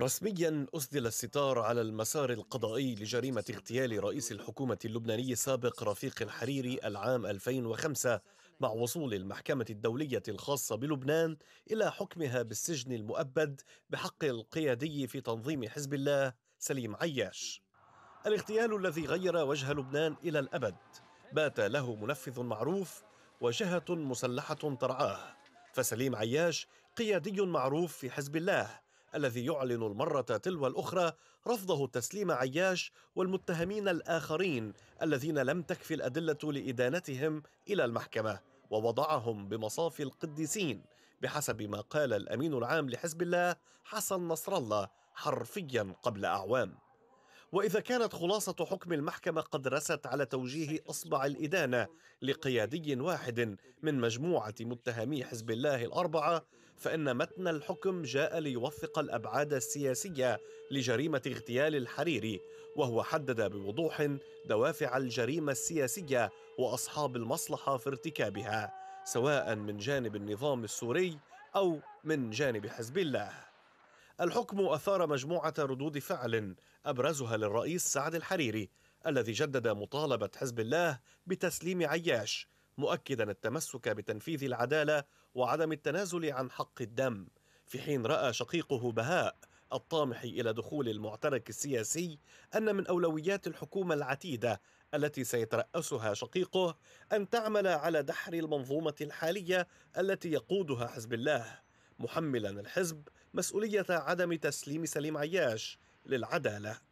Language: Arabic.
رسميا أسدل الستار على المسار القضائي لجريمة اغتيال رئيس الحكومة اللبناني السابق رفيق الحريري العام 2005 مع وصول المحكمة الدولية الخاصة بلبنان إلى حكمها بالسجن المؤبد بحق القيادي في تنظيم حزب الله سليم عياش. الاغتيال الذي غير وجه لبنان إلى الأبد بات له منفذ معروف وجهة مسلحة ترعاه فسليم عياش قيادي معروف في حزب الله الذي يعلن المرة تلو الأخرى رفضه تسليم عياش والمتهمين الآخرين الذين لم تكفي الأدلة لإدانتهم إلى المحكمة ووضعهم بمصاف القديسين بحسب ما قال الأمين العام لحزب الله حسن نصر الله حرفيا قبل أعوام واذا كانت خلاصه حكم المحكمه قد رست على توجيه اصبع الادانه لقيادي واحد من مجموعه متهمي حزب الله الاربعه فان متن الحكم جاء ليوثق الابعاد السياسيه لجريمه اغتيال الحريري وهو حدد بوضوح دوافع الجريمه السياسيه واصحاب المصلحه في ارتكابها سواء من جانب النظام السوري او من جانب حزب الله الحكم أثار مجموعة ردود فعل أبرزها للرئيس سعد الحريري الذي جدد مطالبة حزب الله بتسليم عياش مؤكدا التمسك بتنفيذ العدالة وعدم التنازل عن حق الدم في حين رأى شقيقه بهاء الطامح إلى دخول المعترك السياسي أن من أولويات الحكومة العتيدة التي سيترأسها شقيقه أن تعمل على دحر المنظومة الحالية التي يقودها حزب الله محملا الحزب مسؤولية عدم تسليم سليم عياش للعدالة